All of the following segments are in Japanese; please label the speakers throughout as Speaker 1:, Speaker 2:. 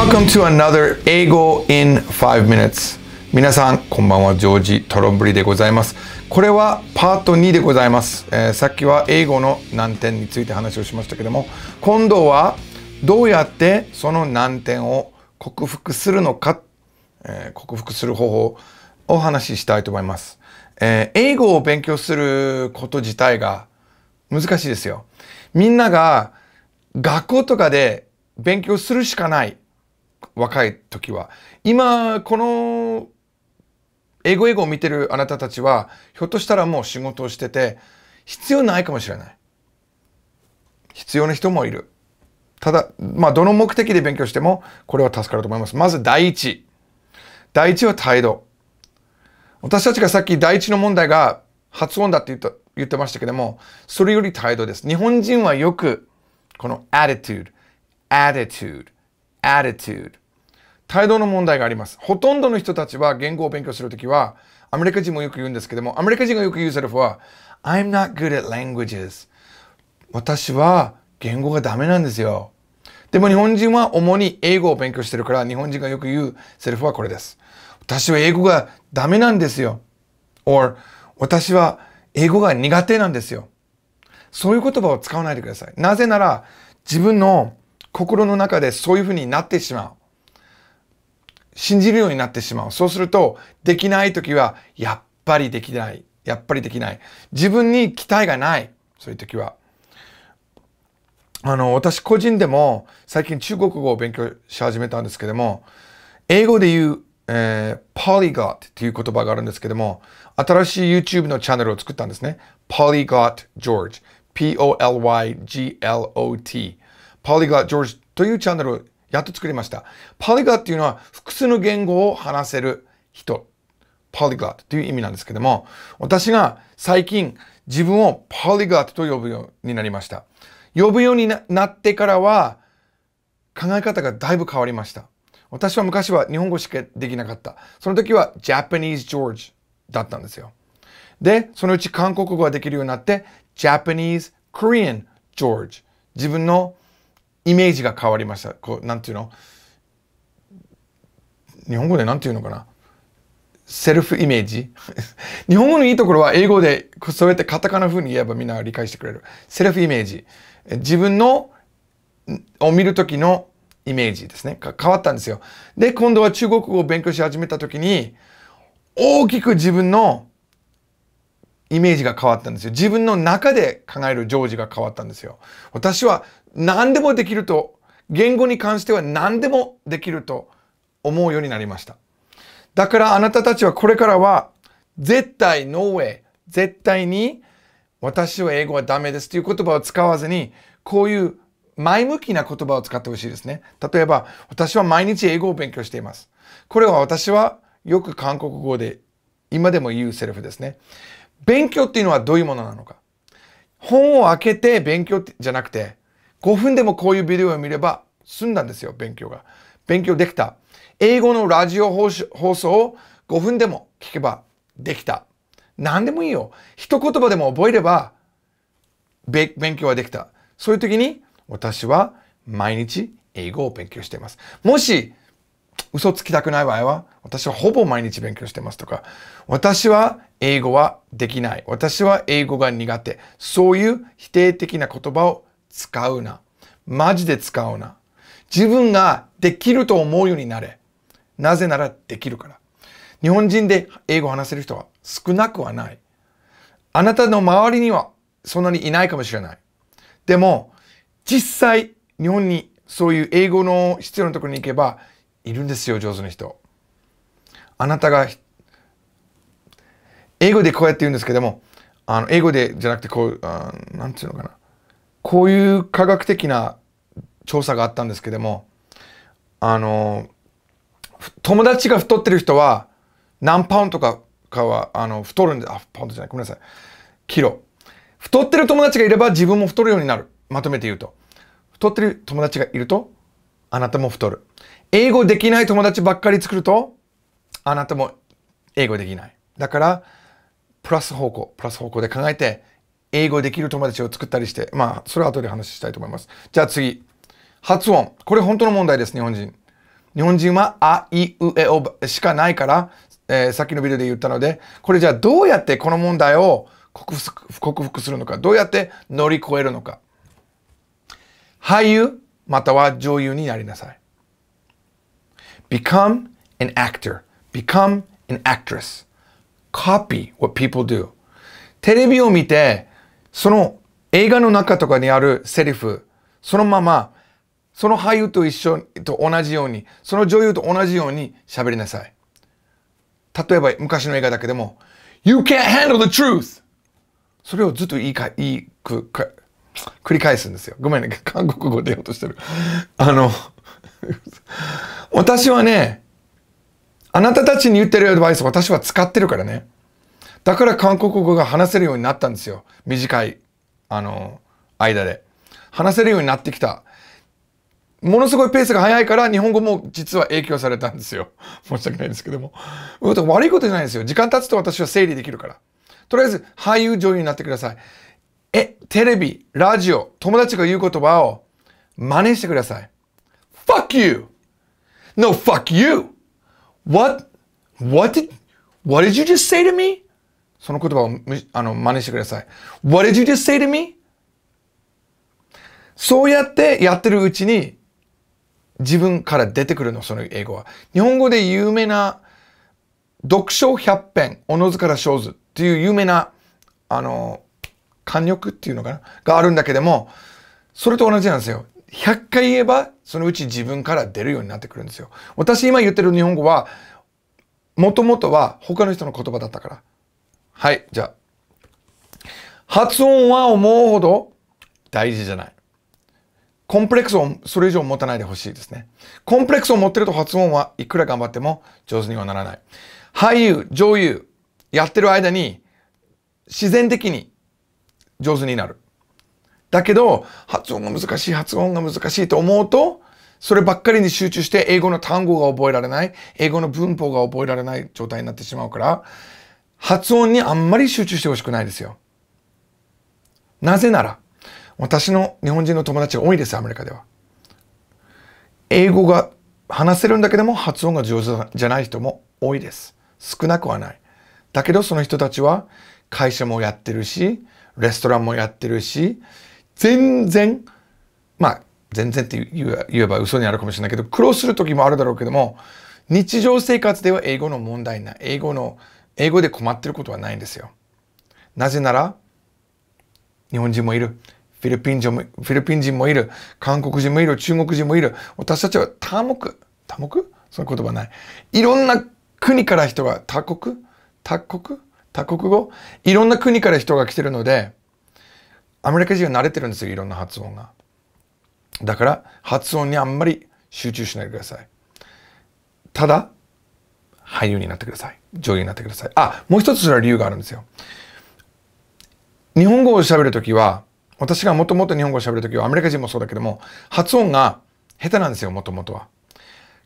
Speaker 1: welcome to another 英語 in 5 minutes 皆さんこんばんはジョージトロンブリでございますこれはパート2でございます、えー、さっきは英語の難点について話をしましたけども今度はどうやってその難点を克服するのか、えー、克服する方法をお話ししたいと思います、えー、英語を勉強すること自体が難しいですよみんなが学校とかで勉強するしかない若い時は。今、この、エゴエゴを見てるあなたたちは、ひょっとしたらもう仕事をしてて、必要ないかもしれない。必要な人もいる。ただ、まあ、どの目的で勉強しても、これは助かると思います。まず第一。第一は態度。私たちがさっき第一の問題が発音だって言った言ってましたけども、それより態度です。日本人はよく、この attitude, attitude, attitude 態度の問題があります。ほとんどの人たちは言語を勉強するときは、アメリカ人もよく言うんですけども、アメリカ人がよく言うセルフは、I'm not good at languages. 私は言語がダメなんですよ。でも日本人は主に英語を勉強してるから、日本人がよく言うセルフはこれです。私は英語がダメなんですよ。or 私は英語が苦手なんですよ。そういう言葉を使わないでください。なぜなら、自分の心の中でそういうふうになってしまう。信じるようになってしまう。そうすると、できない時は、やっぱりできない。やっぱりできない。自分に期待がない。そういう時は。あの、私個人でも、最近中国語を勉強し始めたんですけども、英語で言う、えー、ポリゴットっていう言葉があるんですけども、新しい YouTube のチャンネルを作ったんですね。ポリゴット・ジョージ。P-O-L-Y-G-L-O-T。ポリゴット・ジョージというチャンネルをやっと作りました。パリガっていうのは複数の言語を話せる人。パリガットという意味なんですけども、私が最近自分をパリガットと呼ぶようになりました。呼ぶようになってからは考え方がだいぶ変わりました。私は昔は日本語しかできなかった。その時は Japanese George だったんですよ。で、そのうち韓国語ができるようになって Japanese Korean George 自分のイメージが変わりました。こう、なんていうの日本語でなんていうのかなセルフイメージ 日本語のいいところは英語でそうやってカタカナ風に言えばみんな理解してくれる。セルフイメージ。自分のを見る時のイメージですね。変わったんですよ。で、今度は中国語を勉強し始めた時に大きく自分のイメージが変わったんですよ。自分の中で考えるジョージが変わったんですよ。私は何でもできると、言語に関しては何でもできると思うようになりました。だからあなたたちはこれからは、絶対ノーウェイ、絶対に私は英語はダメですという言葉を使わずに、こういう前向きな言葉を使ってほしいですね。例えば、私は毎日英語を勉強しています。これは私はよく韓国語で今でも言うセルフですね。勉強っていうのはどういうものなのか。本を開けて勉強じゃなくて、5分でもこういうビデオを見れば済んだんですよ、勉強が。勉強できた。英語のラジオ放送を5分でも聞けばできた。何でもいいよ。一言葉でも覚えれば、勉強はできた。そういう時に、私は毎日英語を勉強しています。もし、嘘つきたくない場合は、私はほぼ毎日勉強してますとか、私は英語はできない。私は英語が苦手。そういう否定的な言葉を使うな。マジで使うな。自分ができると思うようになれ。なぜならできるから。日本人で英語を話せる人は少なくはない。あなたの周りにはそんなにいないかもしれない。でも、実際、日本にそういう英語の必要なところに行けば、いるんですよ、上手な人。あなたが、英語でこうやって言うんですけども、あの英語でじゃなくてこう、あなんていうのかな。こういう科学的な調査があったんですけども、あの、友達が太ってる人は何パウンドかかは、あの、太るんで、あ、パウンドじゃない、ごめんなさい。キロ。太ってる友達がいれば自分も太るようになる。まとめて言うと。太ってる友達がいるとあなたも太る。英語できない友達ばっかり作ると、あなたも英語できない。だから、プラス方向、プラス方向で考えて、英語できる友達を作ったりして、まあ、それは後で話したいと思います。じゃあ次。発音。これ本当の問題です、日本人。日本人は、あ、い、う、え、おしかないから、えー、さっきのビデオで言ったので、これじゃあどうやってこの問題を克服克服するのか、どうやって乗り越えるのか。俳優、または女優になりなさい。become an actor, become an actress, copy what people do. テレビを見て、その映画の中とかにあるセリフ、そのまま、その俳優と一緒と同じように、その女優と同じように喋りなさい。例えば昔の映画だけでも、You can't handle the truth! それをずっと言いか言いく繰り返すんですよ。ごめんね、韓国語出ようとしてる。あの、私はね、あなたたちに言ってるアドバイス私は使ってるからね。だから韓国語が話せるようになったんですよ。短い、あの、間で。話せるようになってきた。ものすごいペースが速いから日本語も実は影響されたんですよ。申し訳ないんですけども。悪いことじゃないですよ。時間経つと私は整理できるから。とりあえず俳優女優になってください。え、テレビ、ラジオ、友達が言う言葉を真似してください。Fuck you!No, fuck you!What? What did, what did you just say to me? その言葉をあの真似してください。What did you just say to me? そうやってやってるうちに自分から出てくるの、その英語は。日本語で有名な読書百編、おのずから生ずっていう有名なあの単力っていうのかながあるんだけども、それと同じなんですよ。100回言えば、そのうち自分から出るようになってくるんですよ。私今言ってる日本語は、もともとは他の人の言葉だったから。はい、じゃあ。発音は思うほど大事じゃない。コンプレックスをそれ以上持たないでほしいですね。コンプレックスを持ってると発音はいくら頑張っても上手にはならない。俳優、女優、やってる間に自然的に上手になる。だけど、発音が難しい、発音が難しいと思うと、そればっかりに集中して英語の単語が覚えられない、英語の文法が覚えられない状態になってしまうから、発音にあんまり集中してほしくないですよ。なぜなら、私の日本人の友達が多いです、アメリカでは。英語が話せるんだけども発音が上手じゃない人も多いです。少なくはない。だけどその人たちは会社もやってるし、レストランもやってるし、全然、まあ、全然って言えば嘘にあるかもしれないけど、苦労する時もあるだろうけども、日常生活では英語の問題ない。英語の、英語で困ってることはないんですよ。なぜなら、日本人もいる。フィリピン人も、フィリピン人もいる。韓国人もいる。中国人もいる。私たちは多目。多目その言葉ない。いろんな国から人が他国他国多国語いろんな国から人が来てるので、アメリカ人は慣れてるんですよ、いろんな発音が。だから、発音にあんまり集中しないでください。ただ、俳優になってください。女優になってください。あ、もう一つそれは理由があるんですよ。日本語を喋るときは、私がもともと日本語を喋るときは、アメリカ人もそうだけども、発音が下手なんですよ、もともとは。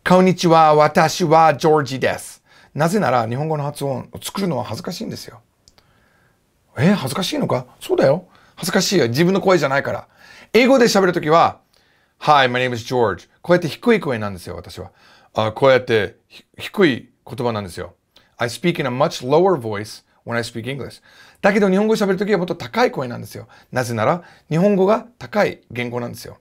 Speaker 1: こんにちは、私はジョージです。なぜなら日本語の発音を作るのは恥ずかしいんですよ。えー、恥ずかしいのかそうだよ。恥ずかしいよ。自分の声じゃないから。英語で喋るときは、Hi, my name is George. こうやって低い声なんですよ、私は。あこうやって低い言葉なんですよ。I speak in a much lower voice when I speak English. だけど日本語喋るときはもっと高い声なんですよ。なぜなら、日本語が高い言語なんですよ。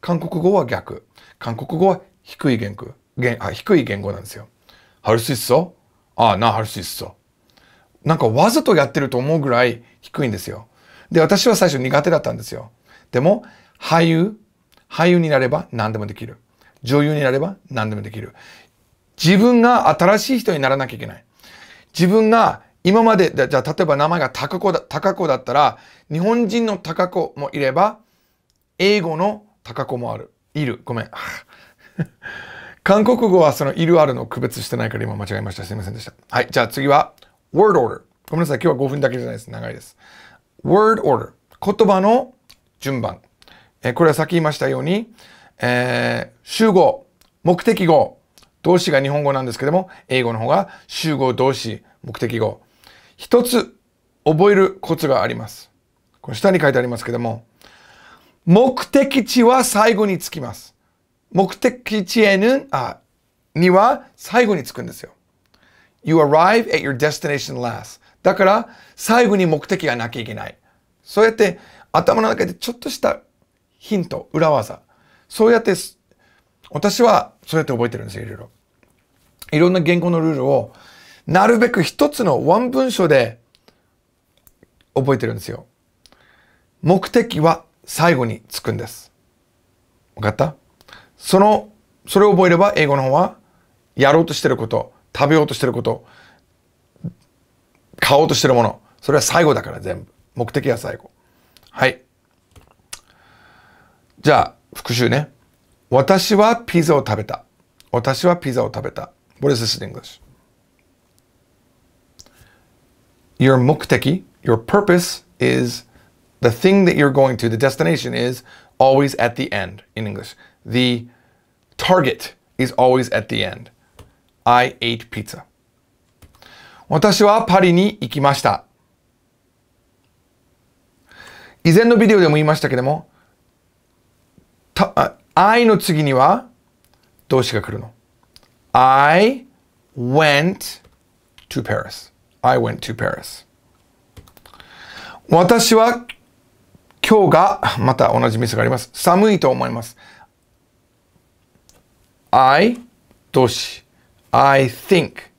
Speaker 1: 韓国語は逆。韓国語は低い言語。言あ低い言語なんですよ。할수있어아나할수있어なんかわざとやってると思うぐらい低いんですよ。で、私は最初苦手だったんですよ。でも、俳優、俳優になれば何でもできる。女優になれば何でもできる。自分が新しい人にならなきゃいけない。自分が今まで、じゃあ例えば名前が高子だ高子だったら、日本人の高子もいれば、英語の高子もある。いる。ごめん。韓国語はそのいるあるの区別してないから今間違えました。すいませんでした。はい。じゃあ次は word order。ごめんなさい。今日は5分だけじゃないです。長いです。word order。言葉の順番。えー、これはさっき言いましたように、えー、集合、目的語、動詞が日本語なんですけども、英語の方が集合動詞、目的語。一つ覚えるコツがあります。この下に書いてありますけども、目的地は最後につきます。目的地への、あ、には最後につくんですよ。You arrive at your destination last. だから、最後に目的がなきゃいけない。そうやって、頭の中でちょっとしたヒント、裏技。そうやって、私はそうやって覚えてるんですよ、いろいろ。いろんな言語のルールを、なるべく一つのワン文章で覚えてるんですよ。目的は最後につくんです。分かったその、それを覚えれば英語の方は、やろうとしてること、食べようとしてること、買おうとしてるもの。それは最後だから全部。目的は最後。はい。じゃあ、復習ね。私はピザを食べた。私はピザを食べた。What is this in English? Your 目的 your purpose is the thing that you're going to, the destination is always at the end in English. the target is always at the end. I ate pizza. 私はパリに行きました。以前のビデオでも言いましたけども、I の次には動詞が来るの。I went to Paris. I went to Paris. 私は今日が、また同じミスがあります。寒いと思います。I 動詞 I think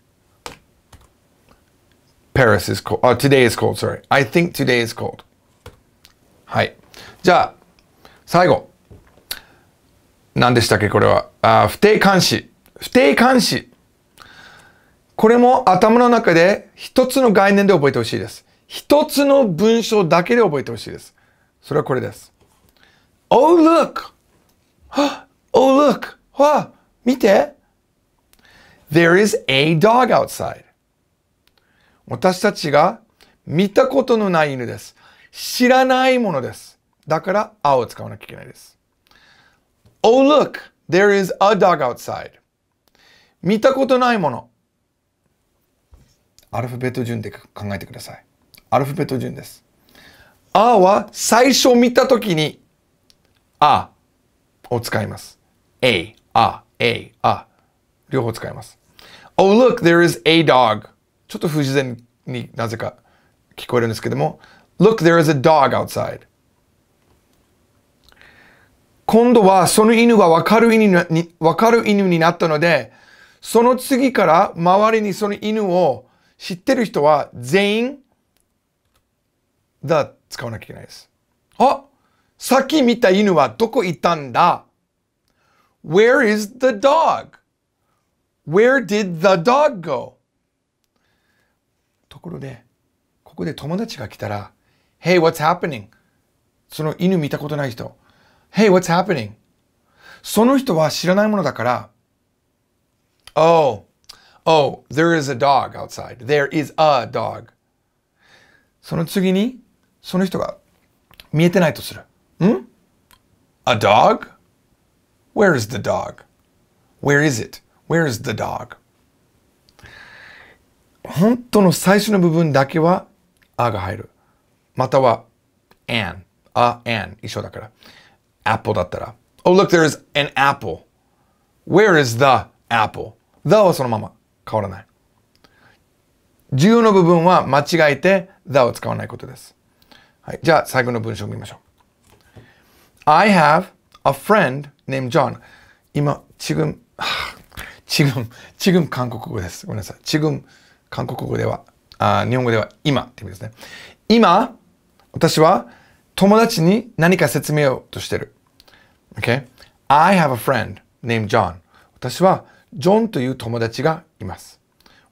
Speaker 1: Paris is cold. Oh, today is cold, sorry. I think today is cold. はい。じゃあ、最後。何でしたっけこれは。あ不定冠詞。不定冠詞。これも頭の中で一つの概念で覚えてほしいです。一つの文章だけで覚えてほしいです。それはこれです。Oh, look! Oh, look! o w 見て There is a dog outside. 私たちが見たことのない犬です。知らないものです。だから、あを使わなきゃいけないです。Oh, look, there is a dog outside. 見たことないもの。アルファベット順で考えてください。アルファベット順です。あは最初見たときに、あを使います。A、あ。a, a 両方使います。Oh, look, there is a dog. ちょっと不自然になぜか聞こえるんですけども、Look, there is a dog outside. 今度はその犬がわかる犬にわかる犬になったので、その次から周りにその犬を知ってる人は全員だ、使わなきゃいけないです。あさっき見た犬はどこ行ったんだ Where is the dog? Where did the dog go? ところで、ここで友達が来たら、Hey, what's happening? その犬見たことない人。Hey, what's happening? その人は知らないものだから、Oh, oh, there is a dog outside. There is a dog. その次に、その人が見えてないとする。ん ?A dog? Where is the dog? Where is it? Where is the dog? 本当の最初の部分だけは、あが入る。または、an。あ、an。一緒だから。apple だったら。Oh, look, there is an apple. Where is the apple? The はそのまま。変わらない。重要な部分は間違えて the を使わないことです。はい。じゃあ、最後の文章を見ましょう。I have a friend named John. 今、ちぐン、ちぐン、ちぐン韓国語です。ごめんなさい。ちぐ韓国語では、あ日本語では今って意味ですね。今、私は友達に何か説明をとしてる。Okay? I have a friend named John. 私はジョンという友達がいます。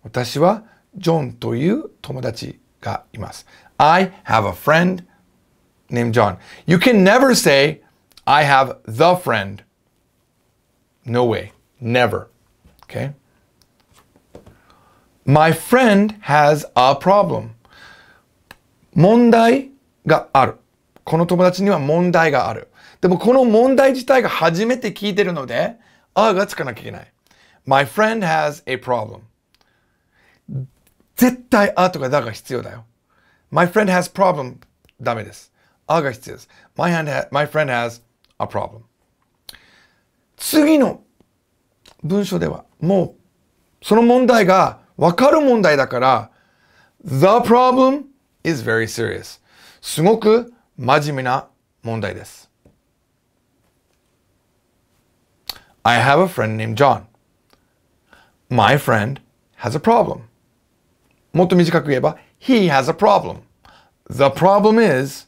Speaker 1: 私はジョンという友達がいます。I have a friend named John. You can never say I have the friend. No way. Never. Okay? My friend has a problem. 問題がある。この友達には問題がある。でもこの問題自体が初めて聞いてるので、あがつかなきゃいけない。My friend has a problem. 絶対あとかだが必要だよ。My friend has problem. ダメです。あが必要です。My, hand my friend has a problem. 次の文章ではもうその問題がわかる問題だから The problem is very serious. すごく真面目な問題です。I have a friend named John. My friend has a problem. もっと短く言えば He has a problem. The problem is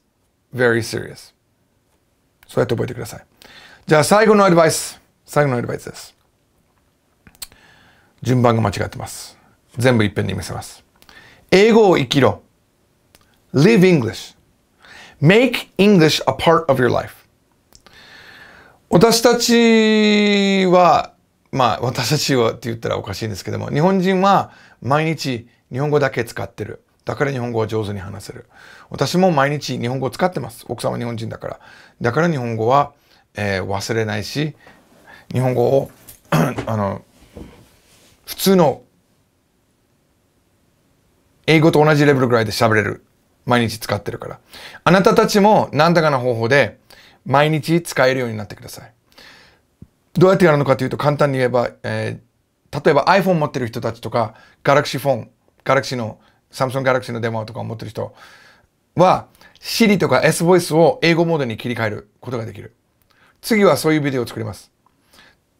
Speaker 1: very serious. そうやって覚えてください。じゃあ最後のアドバイス。最後のアドバイスです。順番が間違ってます。全部一遍に見せます。英語を生きろ。Live English. Make English a part of your life. 私たちは、まあ私たちはって言ったらおかしいんですけども、日本人は毎日日本語だけ使ってる。だから日本語は上手に話せる。私も毎日日本語を使ってます。奥さんは日本人だから。だから日本語は、えー、忘れないし、日本語を あの、普通の英語と同じレベルぐらいで喋れる。毎日使ってるから。あなたたちも何だかの方法で毎日使えるようになってください。どうやってやるのかというと簡単に言えば、えー、例えば iPhone 持ってる人たちとか Galaxy Phone、Galaxy のサムソン・ギャラクシーのデモとかを持ってる人は、Siri とか S ボイスを英語モードに切り替えることができる。次はそういうビデオを作ります。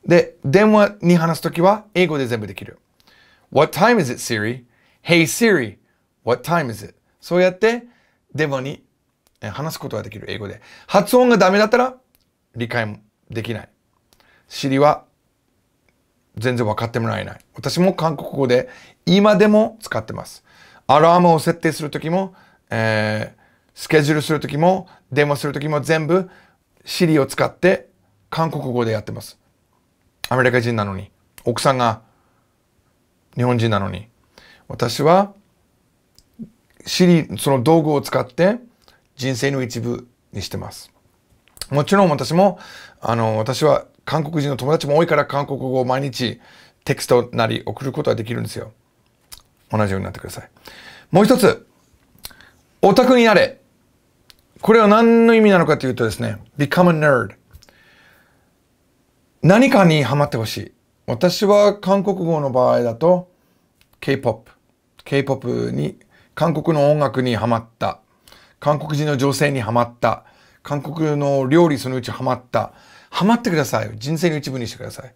Speaker 1: で、電話に話すときは英語で全部できる。What time is it, Siri?Hey Siri, what time is it? そうやって電話に話すことができる英語で。発音がダメだったら理解もできない。Siri は全然分かってもらえない。私も韓国語で今でも使ってます。アラームを設定するときも、えー、スケジュールするときも、電話するときも全部シリを使って韓国語でやってます。アメリカ人なのに。奥さんが日本人なのに。私はシリ、その道具を使って人生の一部にしてます。もちろん私も、あの、私は韓国人の友達も多いから韓国語を毎日テキストなり送ることはできるんですよ。同じようになってください。もう一つ、オタクになれ。これは何の意味なのかというとですね、become a nerd。何かにハマってほしい。私は韓国語の場合だと、K-POP。K-POP に、韓国の音楽にハマった。韓国人の女性にハマった。韓国の料理そのうちハマった。ハマってください。人生の一部にしてください。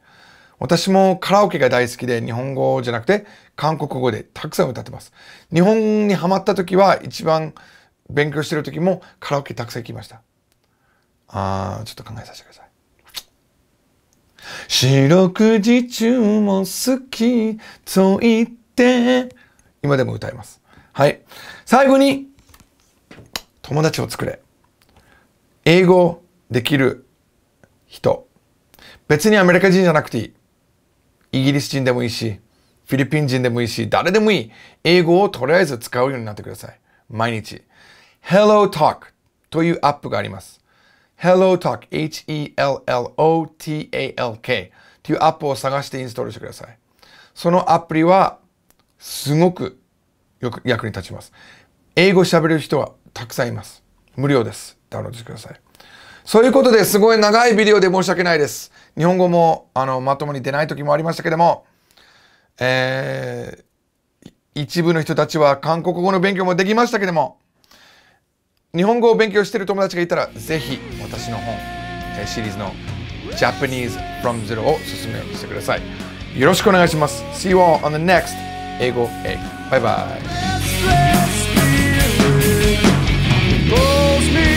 Speaker 1: 私もカラオケが大好きで日本語じゃなくて韓国語でたくさん歌ってます。日本にハマった時は一番勉強してる時もカラオケたくさん行きました。あー、ちょっと考えさせてください。四六時中も好きと言って、今でも歌います。はい。最後に、友達を作れ。英語できる人。別にアメリカ人じゃなくていい。イギリス人でもいいし、フィリピン人でもいいし、誰でもいい。英語をとりあえず使うようになってください。毎日。Hello Talk というアップがあります。Hello Talk, H-E-L-L-O-T-A-L-K というアップを探してインストールしてください。そのアプリはすごくよく役に立ちます。英語喋れる人はたくさんいます。無料です。ダウンロードしてください。そういうことですごい長いビデオで申し訳ないです。日本語もあのまともに出ない時もありましたけども、えー、一部の人たちは韓国語の勉強もできましたけども、日本語を勉強してる友達がいたら、ぜひ私の本、シリーズの Japanese from Zero を進めようとしてください。よろしくお願いします。See you all on the next 英語英語。バイバイ。